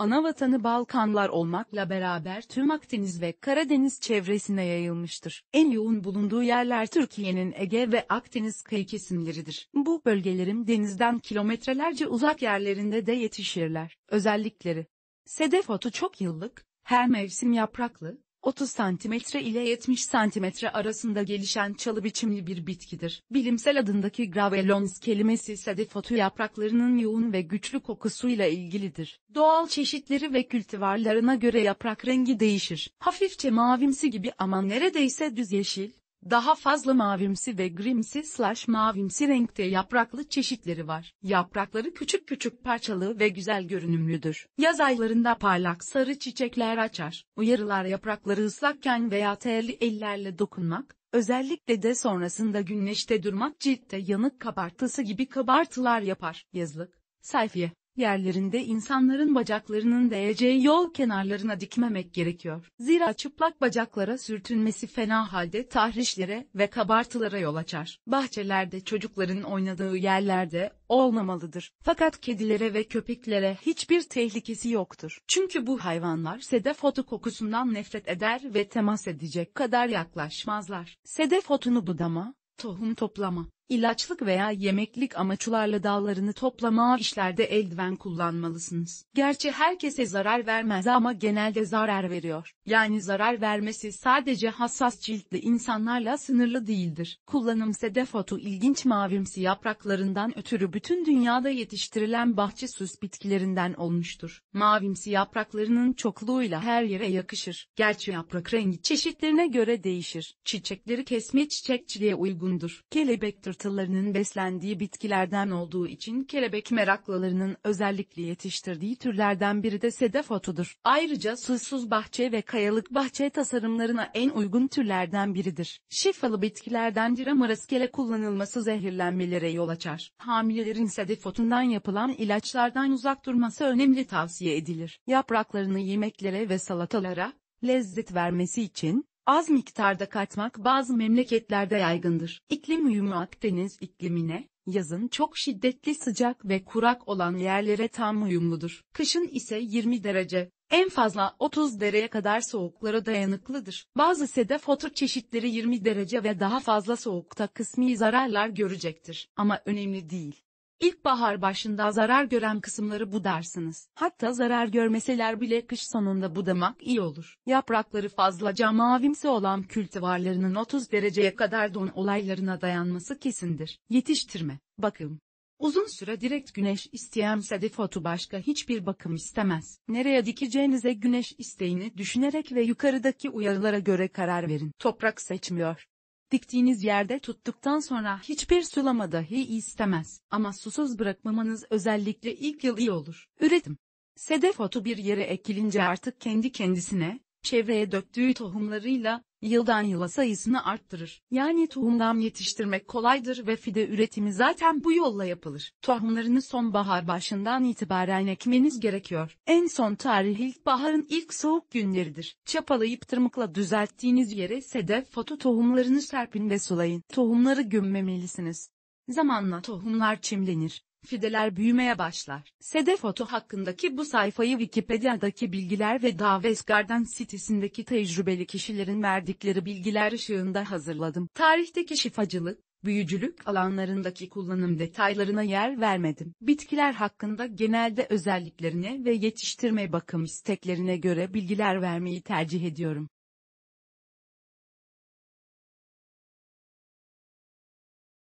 Anavatanı Balkanlar olmakla beraber tüm Akdeniz ve Karadeniz çevresine yayılmıştır. En yoğun bulunduğu yerler Türkiye'nin Ege ve Akdeniz kıyı kesimleridir. Bu bölgelerin denizden kilometrelerce uzak yerlerinde de yetişirler. Özellikleri Sedef otu çok yıllık, her mevsim yapraklı, 30 cm ile 70 cm arasında gelişen çalı biçimli bir bitkidir. Bilimsel adındaki gravelons kelimesi sedefotu yapraklarının yoğun ve güçlü kokusuyla ilgilidir. Doğal çeşitleri ve kültivarlarına göre yaprak rengi değişir. Hafifçe mavimsi gibi ama neredeyse düz yeşil, daha fazla mavimsi ve grimsi slash mavimsi renkte yapraklı çeşitleri var. Yaprakları küçük küçük parçalı ve güzel görünümlüdür. Yaz aylarında parlak sarı çiçekler açar. Uyarılar yaprakları ıslakken veya terli ellerle dokunmak, özellikle de sonrasında güneşte durmak ciltte yanık kabartısı gibi kabartılar yapar. Yazlık, sayfiye, yerlerinde insanların bacaklarının değeceği yol kenarlarına dikmemek gerekiyor. Zira çıplak bacaklara sürtünmesi fena halde tahrişlere ve kabartılara yol açar. Bahçelerde çocukların oynadığı yerlerde olmamalıdır. Fakat kedilere ve köpeklere hiçbir tehlikesi yoktur. Çünkü bu hayvanlar sedef otu kokusundan nefret eder ve temas edecek kadar yaklaşmazlar. Sedef otunu budama, tohum toplama, İlaçlık veya yemeklik amaçlarla dallarını toplama işlerde eldiven kullanmalısınız. Gerçi herkese zarar vermez ama genelde zarar veriyor. Yani zarar vermesi sadece hassas ciltli insanlarla sınırlı değildir. Kullanım sedefotu ilginç mavimsi yapraklarından ötürü bütün dünyada yetiştirilen bahçe süs bitkilerinden olmuştur. Mavimsi yapraklarının çokluğuyla her yere yakışır. Gerçi yaprak rengi çeşitlerine göre değişir. Çiçekleri kesme çiçekçiliğe uygundur. Kelebektir tırtıllarının beslendiği bitkilerden olduğu için kelebek meraklılarının özellikle yetiştirdiği türlerden biri de sedef otudur. Ayrıca susuz bahçe ve kayalık bahçe tasarımlarına en uygun türlerden biridir. Şifalı bitkilerden diramareskele kullanılması zehirlenmelere yol açar. Hamilelerin sedef otundan yapılan ilaçlardan uzak durması önemli tavsiye edilir. Yapraklarını yemeklere ve salatalara, lezzet vermesi için, az miktarda katmak bazı memleketlerde yaygındır. İklim uyumu Akdeniz iklimine, yazın çok şiddetli sıcak ve kurak olan yerlere tam uyumludur. Kışın ise 20 derece, en fazla 30 derece kadar soğuklara dayanıklıdır. Bazı sedef otur çeşitleri 20 derece ve daha fazla soğukta kısmi zararlar görecektir. Ama önemli değil. İlkbahar başında zarar gören kısımları budarsınız. Hatta zarar görmeseler bile kış sonunda budamak iyi olur. Yaprakları fazlaca mavimsi olan kültivarlarının 30 dereceye kadar don olaylarına dayanması kesindir. Yetiştirme, bakım. Uzun süre direkt güneş isteyen sedef otu başka hiçbir bakım istemez. Nereye dikeceğinize güneş isteğini düşünerek ve yukarıdaki uyarılara göre karar verin. Toprak seçmiyor. Diktiğiniz yerde tuttuktan sonra hiçbir sulama dahi istemez. Ama susuz bırakmamanız özellikle ilk yıl iyi olur. Üretim Sedef otu bir yere ekilince artık kendi kendisine, çevreye döktüğü tohumlarıyla, yıldan yıla sayısını arttırır. Yani tohumdan yetiştirmek kolaydır ve fide üretimi zaten bu yolla yapılır. Tohumlarını sonbahar başından itibaren ekmeniz gerekiyor. En son tarih ilkbaharın ilk soğuk günleridir. Çapalayıp tırmıkla düzelttiğiniz yere sedef foto tohumlarını serpin ve sulayın. Tohumları gömmemelisiniz. Zamanla tohumlar çimlenir. Fideler büyümeye başlar. Sedef Oto hakkındaki bu sayfayı Wikipedia'daki bilgiler ve Daves Garden sitesindeki tecrübeli kişilerin verdikleri bilgiler ışığında hazırladım. Tarihteki şifacılık, büyücülük alanlarındaki kullanım detaylarına yer vermedim. Bitkiler hakkında genelde özelliklerine ve yetiştirme bakım isteklerine göre bilgiler vermeyi tercih ediyorum.